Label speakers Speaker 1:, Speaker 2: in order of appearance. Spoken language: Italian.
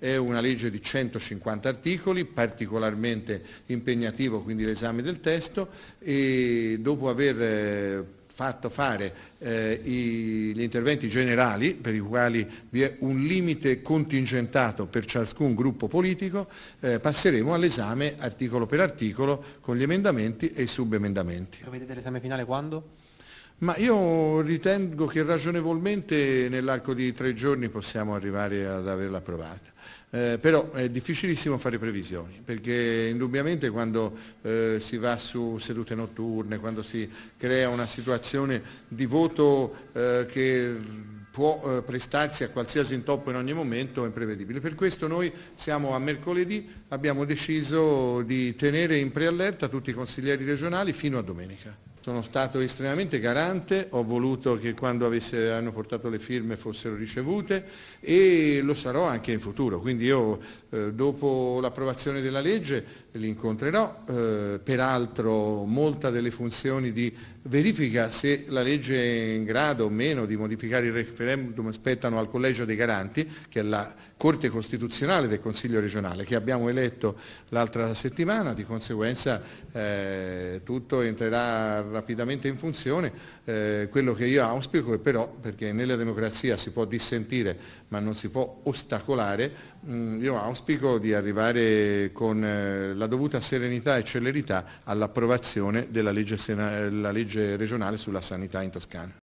Speaker 1: È una legge di 150 articoli, particolarmente impegnativo quindi l'esame del testo e dopo aver eh, fatto fare eh, i, gli interventi generali per i quali vi è un limite contingentato per ciascun gruppo politico, eh, passeremo all'esame articolo per articolo con gli emendamenti e i subemendamenti. vedete l'esame finale quando? Ma io ritengo che ragionevolmente nell'arco di tre giorni possiamo arrivare ad averla approvata. Eh, però è difficilissimo fare previsioni, perché indubbiamente quando eh, si va su sedute notturne, quando si crea una situazione di voto eh, che può eh, prestarsi a qualsiasi intoppo in ogni momento, è imprevedibile. Per questo noi siamo a mercoledì, abbiamo deciso di tenere in preallerta tutti i consiglieri regionali fino a domenica. Sono stato estremamente garante, ho voluto che quando avesse, hanno portato le firme fossero ricevute e lo sarò anche in futuro. Quindi io eh, dopo l'approvazione della legge li incontrerò, eh, peraltro molta delle funzioni di verifica se la legge è in grado o meno di modificare il referendum spettano al Collegio dei Garanti, che è la Corte Costituzionale del Consiglio regionale, che abbiamo eletto l'altra settimana, di conseguenza eh, tutto entrerà rapidamente in funzione, eh, quello che io auspico è però, perché nella democrazia si può dissentire ma non si può ostacolare, mh, mm, io auspico di arrivare con eh, la dovuta serenità e celerità all'approvazione della legge, legge regionale sulla sanità in Toscana.